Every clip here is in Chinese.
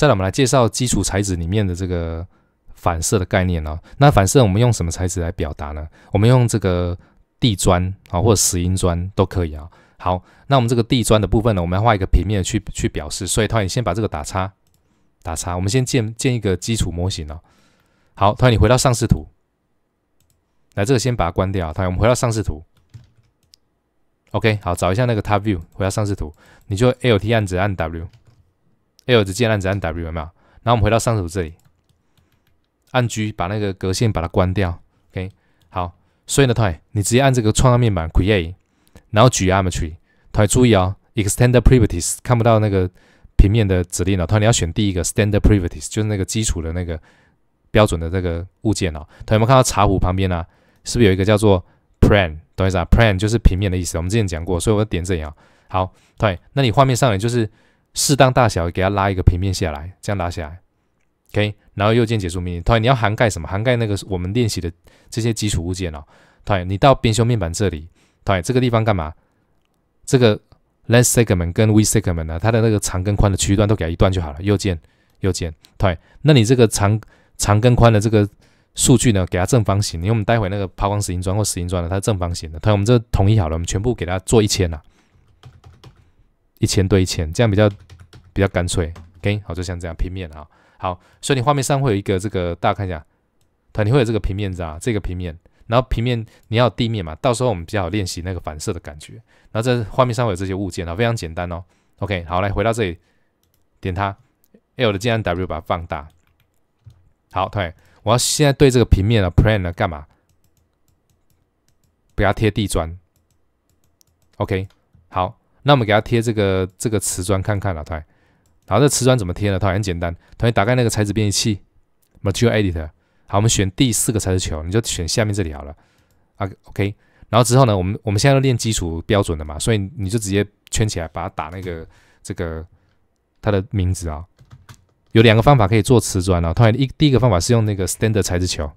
再来，我们来介绍基础材质里面的这个反射的概念呢。那反射我们用什么材质来表达呢？我们用这个地砖啊，或者石英砖都可以啊。好，那我们这个地砖的部分呢，我们要画一个平面去去表示。所以，他你先把这个打叉，打叉。我们先建建一个基础模型哦。好，他你回到上视图，来这个先把它关掉啊。他我们回到上视图，OK，好，找一下那个 T View，回到上视图，你就 LT 按指按 W。L 直接按，按 W 有没有？然后我们回到上图这里，按 G 把那个格线把它关掉。OK，好。所以呢，同学，你直接按这个创造面板 Create，然后 Geometry。同学注意哦，Extended Properties 看不到那个平面的指令了。同学你要选第一个 Standard Properties，就是那个基础的那个标准的这个物件哦。同学们看到茶壶旁边啊，是不是有一个叫做 Plan？懂么意思啊？Plan 就是平面的意思。我们之前讲过，所以我点这里啊。好，同学，那你画面上面就是。适当大小，给它拉一个平面下来，这样拉下来，K，o 然后右键结束命令。同厌，你要涵盖什么？涵盖那个我们练习的这些基础物件哦。同厌，你到边修面板这里，同厌，这个地方干嘛？这个 Length Segment 跟 Width Segment 啊，它的那个长跟宽的区段都给它一段就好了。右键，右键。同厌，那你这个长长跟宽的这个数据呢，给它正方形。因为我们待会那个抛光石英砖或石英砖呢，它是正方形的。同厌，我们这统一好了，我们全部给它做一千啊。一千对一千，这样比较比较干脆。OK，好，就像这样平面啊。好，所以你画面上会有一个这个，大家看一下，它你会有这个平面啊，这个平面。然后平面你要地面嘛，到时候我们比较好练习那个反射的感觉。然后这画面上会有这些物件啊，非常简单哦。OK，好，来回到这里，点它，L 的键按 W 把它放大。好，对，我要现在对这个平面啊 p l a n t 呢干嘛？不要贴地砖。OK，好。那我们给它贴这个这个瓷砖看看，老台。然后这瓷砖怎么贴呢？它很简单，它打开那个材质编辑器，Material Editor。好，我们选第四个材质球，你就选下面这里好了。啊，OK。然后之后呢，我们我们现在要练基础标准的嘛，所以你就直接圈起来，把它打那个这个它的名字啊。有两个方法可以做瓷砖啊，同一第一个方法是用那个 Standard 材质球，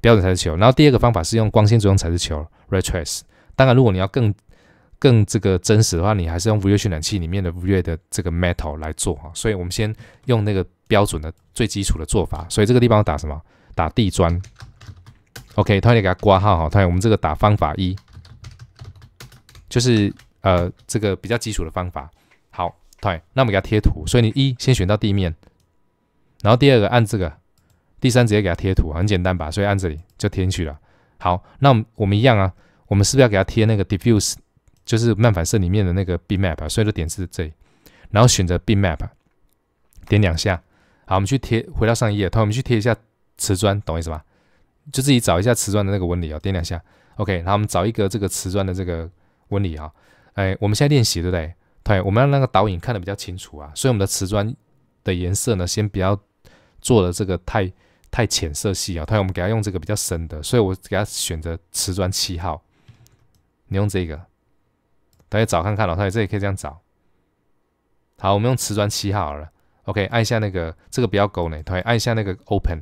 标准材质球。然后第二个方法是用光纤作用材质球，Raytrace。当然，如果你要更更这个真实的话，你还是用 u r e 渲染器里面的 u r e 的这个 Metal 来做哈。所以，我们先用那个标准的最基础的做法。所以，这个地方打什么？打地砖。OK，同然给它挂号哈。同样我们这个打方法一，就是呃这个比较基础的方法。好，同样，那我们给它贴图。所以，你一先选到地面，然后第二个按这个，第三直接给它贴图，很简单吧？所以按这里就贴进去了。好，那我们一样啊。我们是不是要给它贴那个 Diffuse？就是漫反射里面的那个 B map，所以就点是这，然后选择 B map，点两下。好，我们去贴，回到上一页。对，我们去贴一下瓷砖，懂意思吧？就自己找一下瓷砖的那个纹理哦，点两下。OK，然后我们找一个这个瓷砖的这个纹理啊。哎，我们现在练习，对不对？对，我们让那个导引看的比较清楚啊。所以我们的瓷砖的颜色呢，先不要做的这个太太浅色系啊。对，我们给它用这个比较深的，所以我给它选择瓷砖七号。你用这个。大家找看看，老太这也可以这样找。好，我们用瓷砖漆好了。OK，按一下那个，这个不要勾呢。同学按下那个 Open，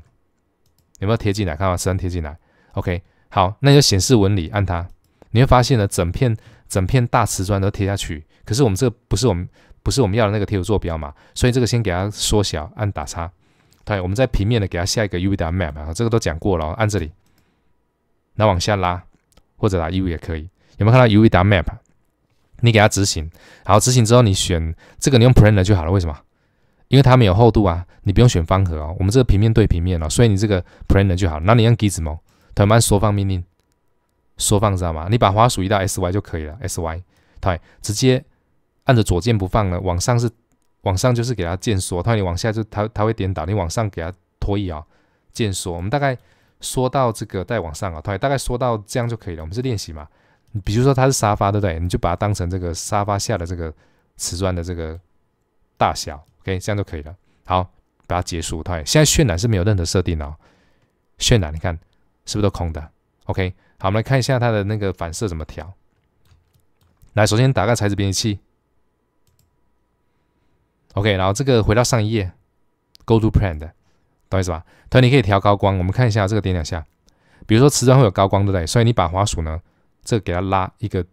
有没有贴进来？看把瓷砖贴进来。OK，好，那就显示纹理，按它，你会发现呢，整片整片大瓷砖都贴下去。可是我们这个不是我们不是我们要的那个贴图坐标嘛？所以这个先给它缩小，按打叉。对，我们在平面的给它下一个 UV 的 Map 啊，这个都讲过了，按这里，然后往下拉或者打 UV 也可以。有没有看到 UV 打 Map？你给它执行，好，执行之后，你选这个，你用 planer 就好了。为什么？因为它没有厚度啊，你不用选方盒啊。我们这个平面对平面哦，所以你这个 planer 就好了。那你用 Gizmo，它慢缩放命令，缩放知道吗？你把滑鼠移到 sy 就可以了。sy，它直接按着左键不放了，往上是往上就是给它键缩，它你往下就它它会颠倒，你往上给它拖一啊键缩。我们大概缩到这个再往上啊，它大概缩到这样就可以了。我们是练习嘛。比如说它是沙发，对不对？你就把它当成这个沙发下的这个瓷砖的这个大小，OK，这样就可以了。好，把它结束它。现在渲染是没有任何设定哦，渲染你看是不是都空的？OK，好，我们来看一下它的那个反射怎么调。来，首先打开材质编辑器，OK，然后这个回到上一页，Go to p r i n t 懂意思吧？它你可以调高光，我们看一下这个点两下，比如说瓷砖会有高光，对不对？所以你把滑鼠呢。这给它拉一个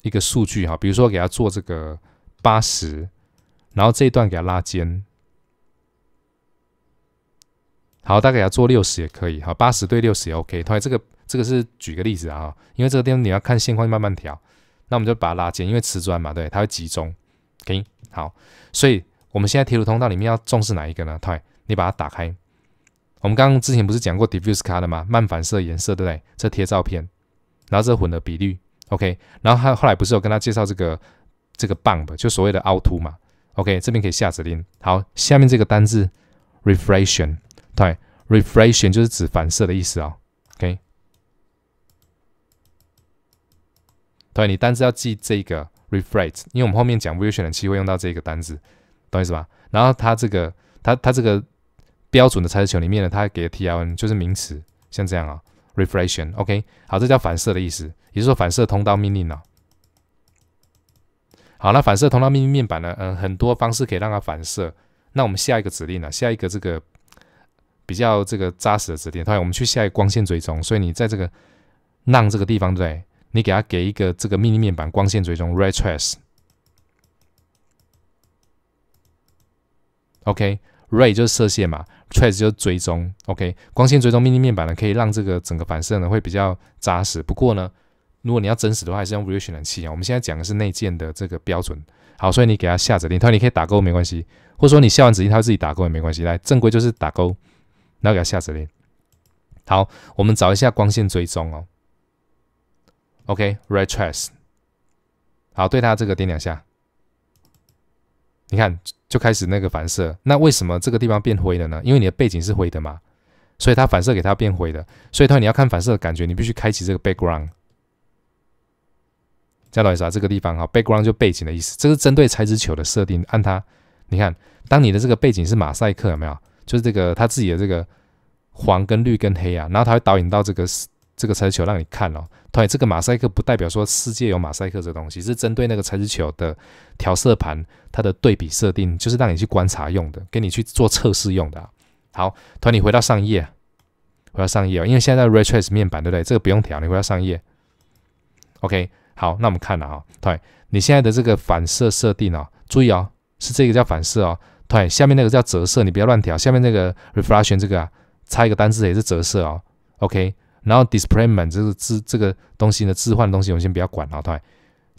一个数据哈，比如说给它做这个八十，然后这一段给它拉尖。好，大概给它做六十也可以哈，八十对六十也 OK。它这个这个是举个例子啊，因为这个地方你要看线框慢慢调。那我们就把它拉尖，因为瓷砖嘛，对，它会集中。OK，好，所以我们现在铁路通道里面要重视哪一个呢？它，你把它打开。我们刚刚之前不是讲过 diffuse c o r 的嘛，慢反射颜色，对不对？这贴照片。然后这混的比率，OK。然后他后来不是有跟他介绍这个这个 bump，就所谓的凹凸嘛，OK。这边可以下指令。好，下面这个单字 refraction，对，refraction 就是指反射的意思哦 o k 对，你单字要记这个 r e f r a c t 因为我们后面讲微选的期会用到这个单字，懂意思吧？然后它这个它它这个标准的材质球里面呢，它给的 T R N 就是名词，像这样啊。Reflection, OK，好，这叫反射的意思，也是说反射通道命令啊。好那反射通道命令面板呢，嗯，很多方式可以让它反射。那我们下一个指令呢？下一个这个比较这个扎实的指令，来，我们去下一个光线追踪。所以你在这个浪这个地方对，你给它给一个这个命令面板光线追踪 Red Trace，OK。Ray 就是射线嘛，Trace 就追踪。OK，光线追踪命令面板呢，可以让这个整个反射呢会比较扎实。不过呢，如果你要真实的话，还是用 r i f l e i o n 器啊。我们现在讲的是内建的这个标准。好，所以你给它下指令，它说你可以打勾没关系，或者说你下完指令它自己打勾也没关系。来，正规就是打勾，然后给它下指令。好，我们找一下光线追踪哦。OK，Ray Trace。好，对它这个点两下。你看，就开始那个反射。那为什么这个地方变灰了呢？因为你的背景是灰的嘛，所以它反射给它变灰的。所以它，你要看反射的感觉，你必须开启这个 background。这样懂意思啊？这个地方哈 b a c k g r o u n d 就背景的意思。这是针对材质球的设定。按它，你看，当你的这个背景是马赛克，有没有？就是这个它自己的这个黄跟绿跟黑啊，然后它会导引到这个。这个材质球让你看哦。团员，这个马赛克不代表说世界有马赛克这东西，是针对那个材质球的调色盘它的对比设定，就是让你去观察用的，给你去做测试用的。好，团你回到上页，回到上页哦，因为现在在 Retrace 面板，对不对？这个不用调，你回到上页。OK，好，那我们看了哦，团你现在的这个反射设定哦，注意哦，是这个叫反射哦。团下面那个叫折射，你不要乱调。下面那个 r e f r e c t i o n 这个啊，差一个单字也是折射哦。OK。然后，displayment 这个字这个东西呢，置换的东西我们先不要管，好，对，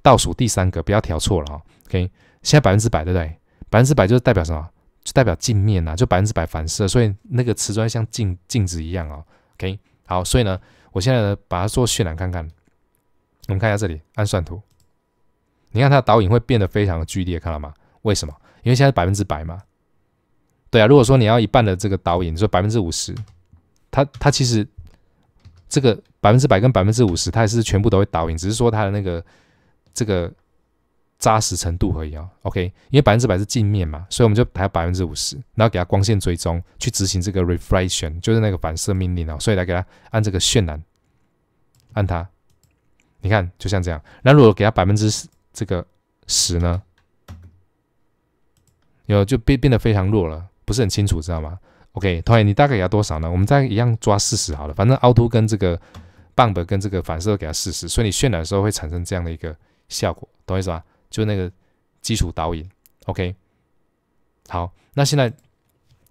倒数第三个不要调错了哈。OK，现在百分之百，对不对？百分之百就是代表什么？就代表镜面呐，就百分之百反射，所以那个瓷砖像镜镜子一样哦。OK，好，所以呢，我现在呢把它做渲染看看，我们看一下这里按算图，你看它的导影会变得非常的剧烈，看到吗？为什么？因为现在百分之百嘛。对啊，如果说你要一半的这个导影，就说百分之五十，它它其实。这个百分之百跟百分之五十，它也是全部都会导引，只是说它的那个这个扎实程度而已啊。OK，因为百分之百是镜面嘛，所以我们就打它百分之五十，然后给它光线追踪去执行这个 reflection，就是那个反射命令哦。所以来给它按这个渲染，按它，你看就像这样。那如果给它百分之这个十呢，有就变变得非常弱了，不是很清楚，知道吗？OK，同学，你大概要多少呢？我们再一样抓四十好了，反正凹凸跟这个棒的跟这个反射给它四十，所以你渲染的时候会产生这样的一个效果，懂意思吧？就那个基础导引。OK，好，那现在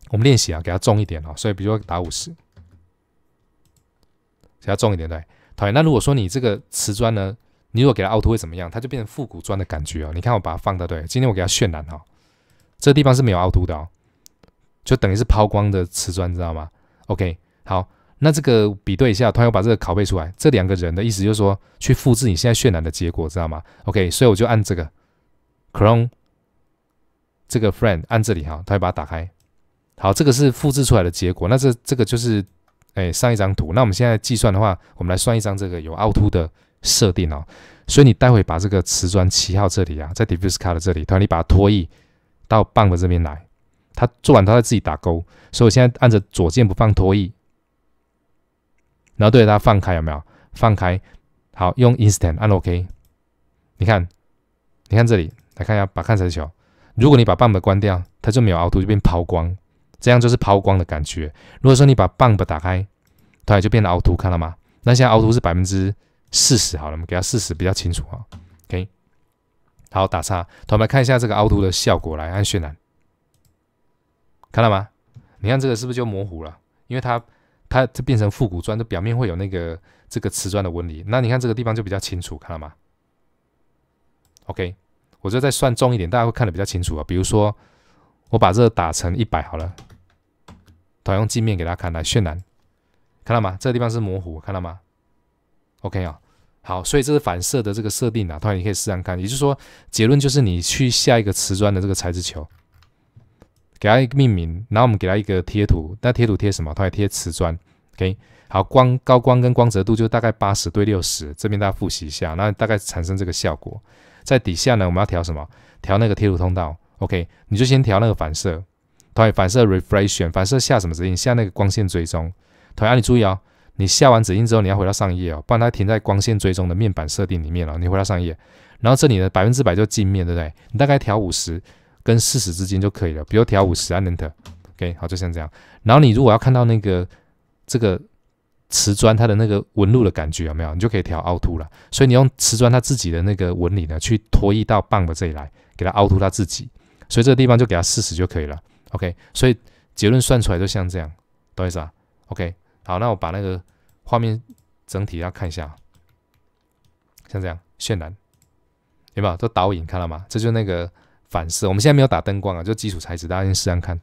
我们练习啊，给它重一点哦，所以比如说打五十，给它重一点对。同学，那如果说你这个瓷砖呢，你如果给它凹凸会怎么样？它就变成复古砖的感觉哦。你看我把它放到对，今天我给它渲染哦，这个地方是没有凹凸的哦。就等于是抛光的瓷砖，知道吗？OK，好，那这个比对一下，他会把这个拷贝出来。这两个人的意思就是说，去复制你现在渲染的结果，知道吗？OK，所以我就按这个 c h r o m e 这个 f r i e n d 按这里哈，他会把它打开。好，这个是复制出来的结果。那这这个就是哎上一张图。那我们现在计算的话，我们来算一张这个有凹凸的设定哦。所以你待会把这个瓷砖七号这里啊，在 Diffuse Card 这里，他你把它拖移到 b u m 这边来。他做完，他再自己打勾。所以我现在按着左键不放拖一。然后对着它放开，有没有放开？好，用 Instant 按 OK。你看，你看这里，来看一下，把看球。如果你把 bump 关掉，它就没有凹凸，就变抛光，这样就是抛光的感觉。如果说你把 bump 打开，它也就变得凹凸，看了吗？那现在凹凸是百分之四十，好了，我们给它四十比较清楚啊。OK，好，打叉，我们来看一下这个凹凸的效果，来按渲染。看到吗？你看这个是不是就模糊了？因为它，它就变成复古砖，就表面会有那个这个瓷砖的纹理。那你看这个地方就比较清楚，看到吗？OK，我就再算重一点，大家会看得比较清楚啊。比如说，我把这个打成一百好了，同样用镜面给大家看，来渲染，看到吗？这个地方是模糊，看到吗？OK 啊，好，所以这是反射的这个设定啊。当然你可以试看，看，也就是说，结论就是你去下一个瓷砖的这个材质球。给它一个命名，然后我们给它一个贴图。那贴图贴什么？它来贴瓷砖。OK，好光高光跟光泽度就大概八十对六十。这边大家复习一下，那大概产生这个效果。在底下呢，我们要调什么？调那个贴图通道。OK，你就先调那个反射。它样反射 refraction，反射下什么指令？下那个光线追踪。同样你注意哦，你下完指令之后你要回到上页哦，不然它停在光线追踪的面板设定里面了。你回到上页，然后这里呢百分之百就镜面，对不对？你大概调五十。跟四十之间就可以了，比如调五十啊，Enter，OK，好，就像这样。然后你如果要看到那个这个瓷砖它的那个纹路的感觉有没有，你就可以调凹凸了。所以你用瓷砖它自己的那个纹理呢，去拖移到棒的这里来，给它凹凸它自己。所以这个地方就给它四十就可以了，OK。所以结论算出来就像这样，懂意思吧？OK，好，那我把那个画面整体要看一下，像这样渲染，有没有都倒影看到吗？这就是那个。反射，我们现在没有打灯光啊，就基础材质，大家先试着看。